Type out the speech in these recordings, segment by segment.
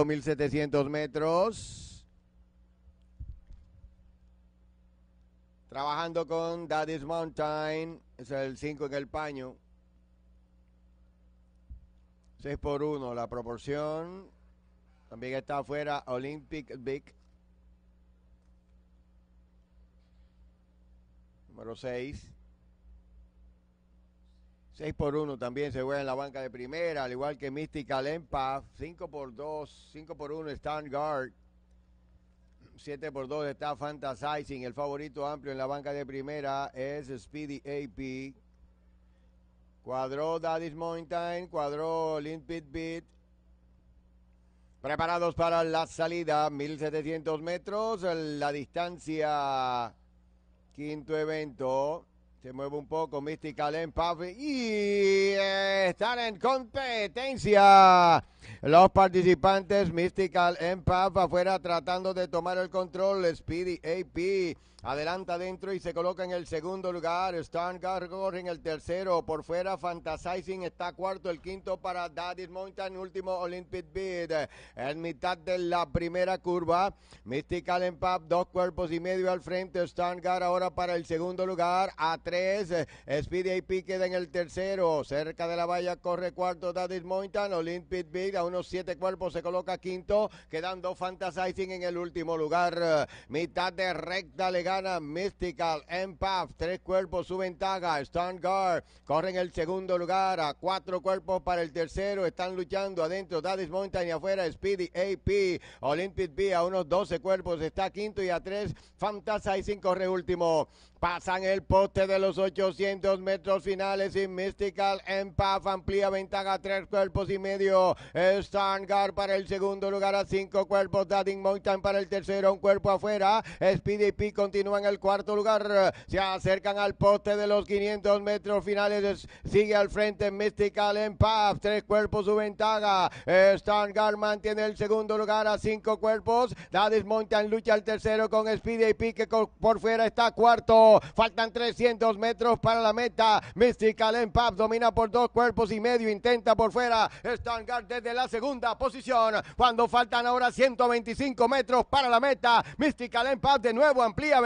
1700 metros. Trabajando con Daddy's Mountain. Es el 5 en el paño. 6 por 1 la proporción. También está afuera Olympic Big. Número 6. 6 por 1 también se juega en la banca de primera, al igual que Mystical Empath. 5 por 2, 5 por 1 Stand Guard. 7 por 2 está Fantasizing. El favorito amplio en la banca de primera es Speedy AP. Cuadró Daddy's Mountain, cuadró Limpid Beat. Preparados para la salida, 1700 metros, la distancia, quinto evento. Se mueve un poco Mystical Empave y están en competencia. Los participantes Mystical Empath afuera tratando de tomar el control. Speedy AP Adelanta adentro y se coloca en el segundo lugar. corre en el tercero. Por fuera, Fantasizing está cuarto. El quinto para Daddy Mountain. Último Olympic Beat. En mitad de la primera curva. Mystical pap. dos cuerpos y medio al frente. ...Stangard ahora para el segundo lugar. A tres. Speedy AP queda en el tercero. Cerca de la valla corre cuarto Daddy Mountain. Olympic Beat a unos siete cuerpos se coloca quinto. Quedando Fantasizing en el último lugar. Mitad de recta legal Mystical, Empath, tres cuerpos su ventaja, Stone Guard, en el segundo lugar, a cuatro cuerpos para el tercero, están luchando adentro, Daddy's Mountain y afuera, Speedy AP, Olympic B a unos 12 cuerpos, está quinto y a tres, Fantasy y corre último pasan el poste de los 800 metros finales y Mystical, Empath amplía ventaja, tres cuerpos y medio, Stone Guard para el segundo lugar a cinco cuerpos, Daddy Mountain para el tercero, un cuerpo afuera, Speedy P continúa continúa en el cuarto lugar. Eh, se acercan al poste de los 500 metros finales. Sigue al frente Mystical Empath. Tres cuerpos su ventaja. Eh, Stargard mantiene el segundo lugar a cinco cuerpos. desmonta en lucha al tercero con Speed y Pique por fuera está cuarto. Faltan 300 metros para la meta. Mystical Empath domina por dos cuerpos y medio. Intenta por fuera. Stargard desde la segunda posición. Cuando faltan ahora 125 metros para la meta. Mystical Empath de nuevo amplía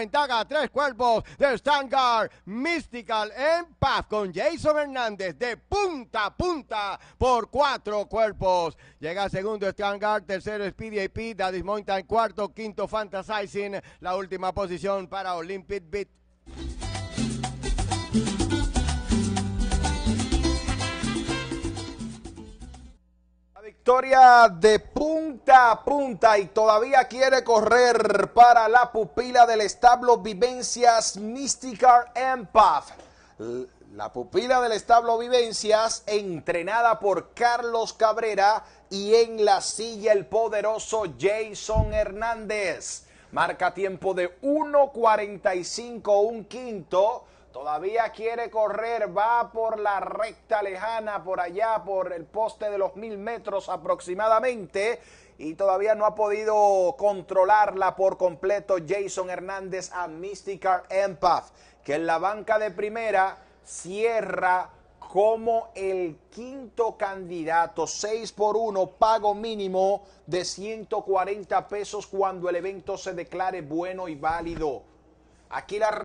tres cuerpos de Stangard Mystical en Paz con Jason Hernández de punta a punta por cuatro cuerpos. Llega segundo Stangard tercero Speedy AP, Daddy's Mountain, cuarto, quinto Fantasizing, la última posición para Olympic Beat. HISTORIA de punta a punta y todavía quiere correr para la pupila del establo Vivencias Mystical Empath. La pupila del establo Vivencias, entrenada por Carlos Cabrera y en la silla el poderoso Jason Hernández. Marca tiempo de 1.45, un quinto Todavía quiere correr, va por la recta lejana, por allá, por el poste de los mil metros aproximadamente. Y todavía no ha podido controlarla por completo Jason Hernández a Mystical Empath, que en la banca de primera cierra como el quinto candidato, 6 por uno, pago mínimo de 140 pesos cuando el evento se declare bueno y válido. Aquí la